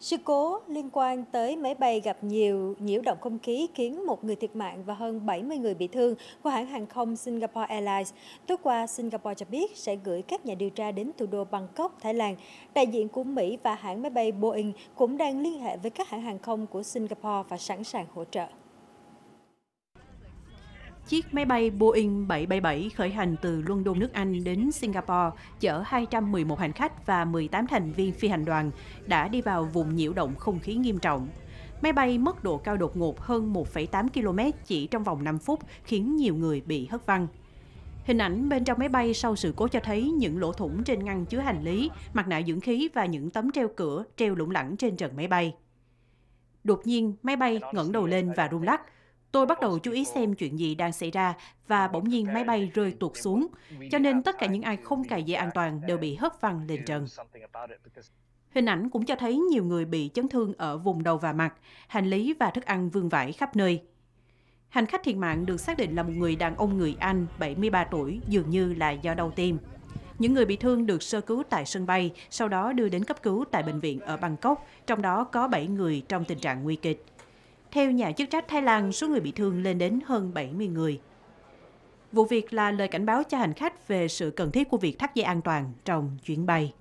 Sự cố liên quan tới máy bay gặp nhiều nhiễu động không khí khiến một người thiệt mạng và hơn 70 người bị thương của hãng hàng không Singapore Airlines. Tối qua, Singapore cho biết sẽ gửi các nhà điều tra đến thủ đô Bangkok, Thái Lan. Đại diện của Mỹ và hãng máy bay Boeing cũng đang liên hệ với các hãng hàng không của Singapore và sẵn sàng hỗ trợ chiếc máy bay Boeing 777 khởi hành từ London, nước Anh đến Singapore chở 211 hành khách và 18 thành viên phi hành đoàn đã đi vào vùng nhiễu động không khí nghiêm trọng. Máy bay mất độ cao đột ngột hơn 1,8 km chỉ trong vòng 5 phút khiến nhiều người bị hất văng. Hình ảnh bên trong máy bay sau sự cố cho thấy những lỗ thủng trên ngăn chứa hành lý, mặt nạ dưỡng khí và những tấm treo cửa treo lủng lẳng trên trần máy bay. Đột nhiên, máy bay ngẩng đầu lên và rung lắc. Tôi bắt đầu chú ý xem chuyện gì đang xảy ra và bỗng nhiên máy bay rơi tuột xuống, cho nên tất cả những ai không cài dây an toàn đều bị hất văng lên trần. Hình ảnh cũng cho thấy nhiều người bị chấn thương ở vùng đầu và mặt, hành lý và thức ăn vương vãi khắp nơi. Hành khách thiệt mạng được xác định là một người đàn ông người Anh, 73 tuổi, dường như là do đau tim. Những người bị thương được sơ cứu tại sân bay, sau đó đưa đến cấp cứu tại bệnh viện ở Bangkok, trong đó có 7 người trong tình trạng nguy kịch. Theo nhà chức trách Thái Lan, số người bị thương lên đến hơn 70 người. Vụ việc là lời cảnh báo cho hành khách về sự cần thiết của việc thắt dây an toàn trong chuyến bay.